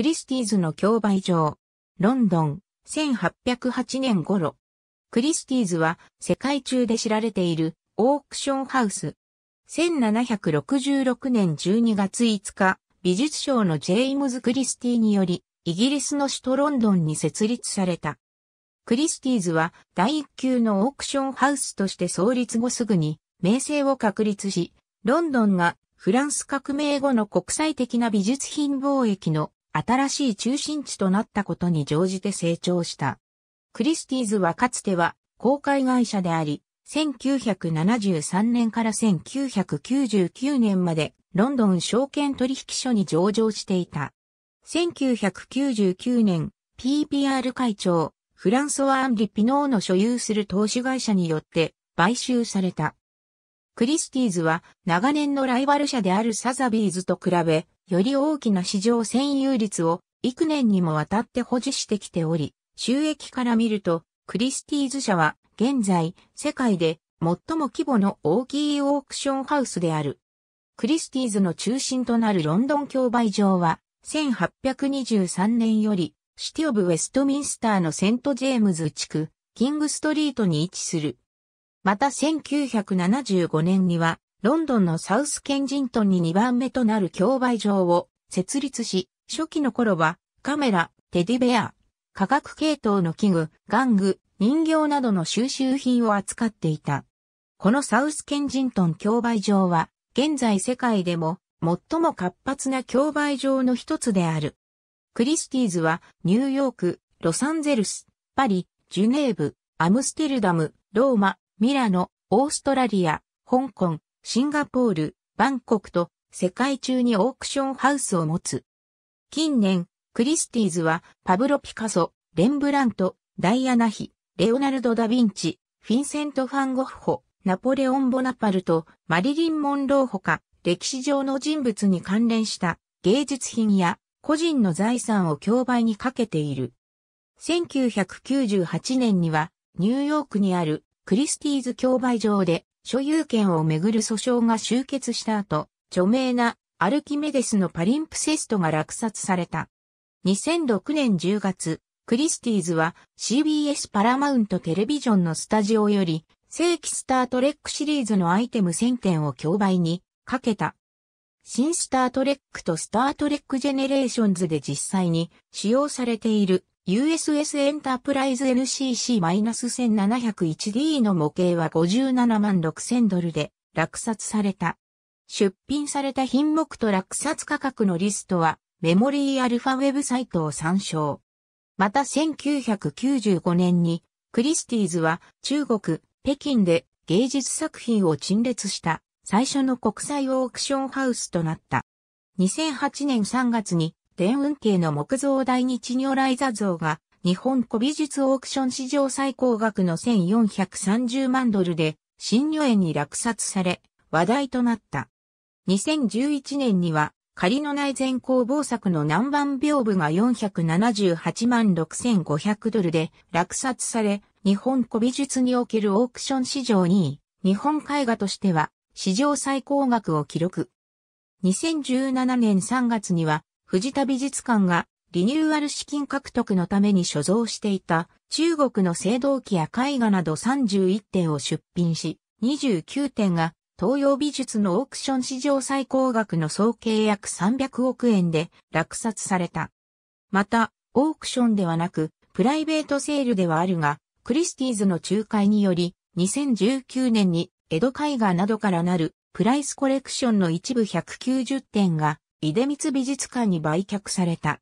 クリスティーズの競売場。ロンドン、1808年頃。クリスティーズは世界中で知られているオークションハウス。1766年12月5日、美術賞のジェイムズ・クリスティにより、イギリスの首都ロンドンに設立された。クリスティーズは第一級のオークションハウスとして創立後すぐに名声を確立し、ロンドンがフランス革命後の国際的な美術品貿易の新しい中心地となったことに乗じて成長した。クリスティーズはかつては公開会社であり、1973年から1999年までロンドン証券取引所に上場していた。1999年、PPR 会長、フランソワ・アンリ・ピノーの所有する投資会社によって買収された。クリスティーズは長年のライバル社であるサザビーズと比べより大きな市場占有率を幾年にもわたって保持してきており、収益から見ると、クリスティーズ社は現在世界で最も規模の大きいオークションハウスである。クリスティーズの中心となるロンドン競売場は、1823年より、シティオブ・ウェストミンスターのセント・ジェームズ地区、キングストリートに位置する。また1975年には、ロンドンのサウスケンジントンに2番目となる競売場を設立し、初期の頃はカメラ、テディベア、化学系統の器具、玩具、人形などの収集品を扱っていた。このサウスケンジントン競売場は、現在世界でも最も活発な競売場の一つである。クリスティーズはニューヨーク、ロサンゼルス、パリ、ジュネーブ、アムステルダム、ローマ、ミラノ、オーストラリア、香港、シンガポール、バンコクと世界中にオークションハウスを持つ。近年、クリスティーズはパブロ・ピカソ、レンブラント、ダイアナ妃、レオナルド・ダ・ヴィンチ、フィンセント・ファン・ゴッホ、ナポレオン・ボナパルト、マリリン・モンローほか、歴史上の人物に関連した芸術品や個人の財産を競売にかけている。1998年にはニューヨークにあるクリスティーズ競売場で所有権をめぐる訴訟が終結した後、著名なアルキメデスのパリンプセストが落札された。2006年10月、クリスティーズは CBS パラマウントテレビジョンのスタジオより正規スタートレックシリーズのアイテム1000点を競売にかけた。新スタートレックとスタートレックジェネレーションズで実際に使用されている USS エンタープライズ NCC-1701D の模型は57万6000ドルで落札された。出品された品目と落札価格のリストはメモリーアルファウェブサイトを参照。また1995年にクリスティーズは中国、北京で芸術作品を陳列した最初の国際オークションハウスとなった。2008年3月に全雲慶の木造大日如来座像が、日本古美術オークション史上最高額の1430万ドルで、新女園に落札され、話題となった。2011年には、仮の内前工防作の南蛮屏風が478万6500ドルで落札され、日本古美術におけるオークション史上2位、日本絵画としては史上最高額を記録。2017年3月には藤田美術館がリニューアル資金獲得のために所蔵していた中国の青銅器や絵画など31点を出品し、29点が東洋美術のオークション史上最高額の総計約300億円で落札された。また、オークションではなく、プライベートセールではあるが、クリスティーズの仲介により、2019年に江戸絵画などからなるプライスコレクションの一部190点が出光美術館に売却された。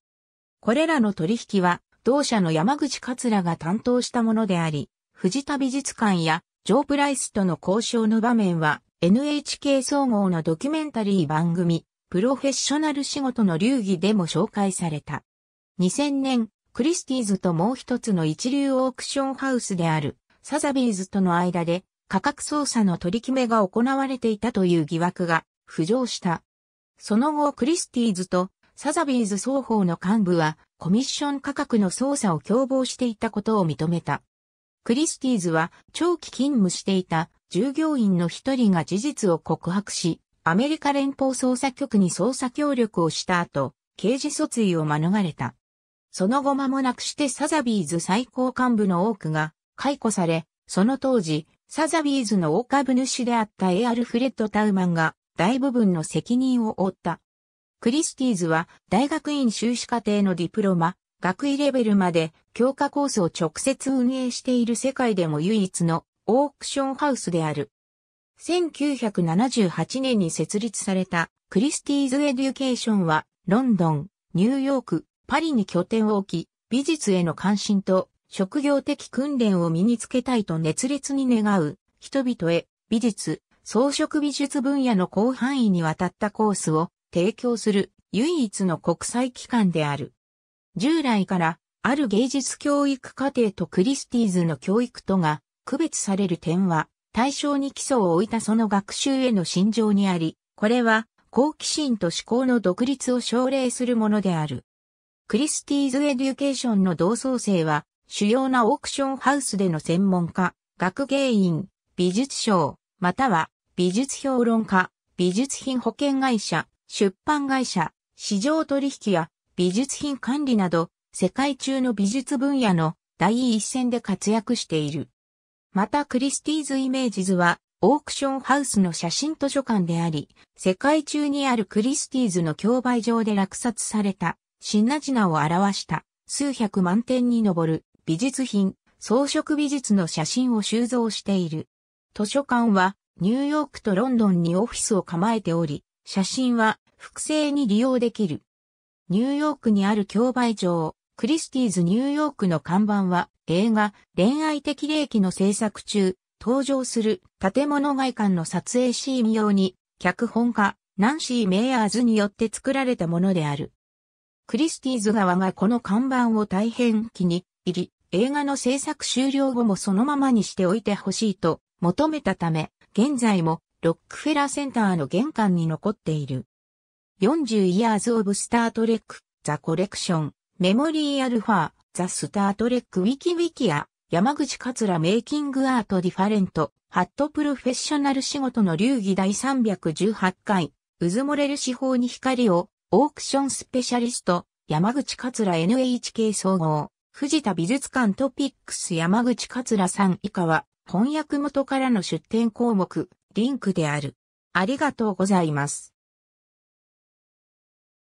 これらの取引は、同社の山口桂が担当したものであり、藤田美術館やジョー・プライスとの交渉の場面は、NHK 総合のドキュメンタリー番組、プロフェッショナル仕事の流儀でも紹介された。2000年、クリスティーズともう一つの一流オークションハウスである、サザビーズとの間で価格操作の取り決めが行われていたという疑惑が浮上した。その後クリスティーズとサザビーズ双方の幹部はコミッション価格の操作を共謀していたことを認めた。クリスティーズは長期勤務していた従業員の一人が事実を告白し、アメリカ連邦捜査局に捜査協力をした後、刑事訴追を免れた。その後間もなくしてサザビーズ最高幹部の多くが解雇され、その当時、サザビーズの大株主であったエアルフレッド・タウマンが大部分の責任を負った。クリスティーズは大学院修士課程のディプロマ、学位レベルまで教科コースを直接運営している世界でも唯一のオークションハウスである。1978年に設立されたクリスティーズ・エデュケーションはロンドン、ニューヨーク、パリに拠点を置き、美術への関心と職業的訓練を身につけたいと熱烈に願う人々へ美術、装飾美術分野の広範囲にわたったコースを提供する唯一の国際機関である。従来からある芸術教育課程とクリスティーズの教育とが区別される点は対象に基礎を置いたその学習への心情にあり、これは好奇心と思考の独立を奨励するものである。クリスティーズ・エデュケーションの同窓生は、主要なオークションハウスでの専門家、学芸員、美術賞、または美術評論家、美術品保険会社、出版会社、市場取引や美術品管理など、世界中の美術分野の第一線で活躍している。またクリスティーズ・イメージズは、オークションハウスの写真図書館であり、世界中にあるクリスティーズの競売場で落札された、品々を表した数百万点に上る美術品、装飾美術の写真を収蔵している。図書館はニューヨークとロンドンにオフィスを構えており、写真は複製に利用できる。ニューヨークにある競売場、クリスティーズニューヨークの看板は映画恋愛的霊気の制作中、登場する建物外観の撮影シーン用に脚本家ナンシー・メイヤーズによって作られたものである。クリスティーズ側がこの看板を大変気に入り、映画の制作終了後もそのままにしておいてほしいと求めたため、現在もロックフェラーセンターの玄関に残っている。40 Years of Star Trek The Collection Memory Alpha The Star Trek Wiki Wiki 山口桂メイキングアートディファレントハットプロフェッショナル仕事の流儀第318回うずもれる司法に光をオークションスペシャリスト山口桂 NHK 総合藤田美術館トピックス山口桂さん以下は翻訳元からの出展項目、リンクである。ありがとうございます。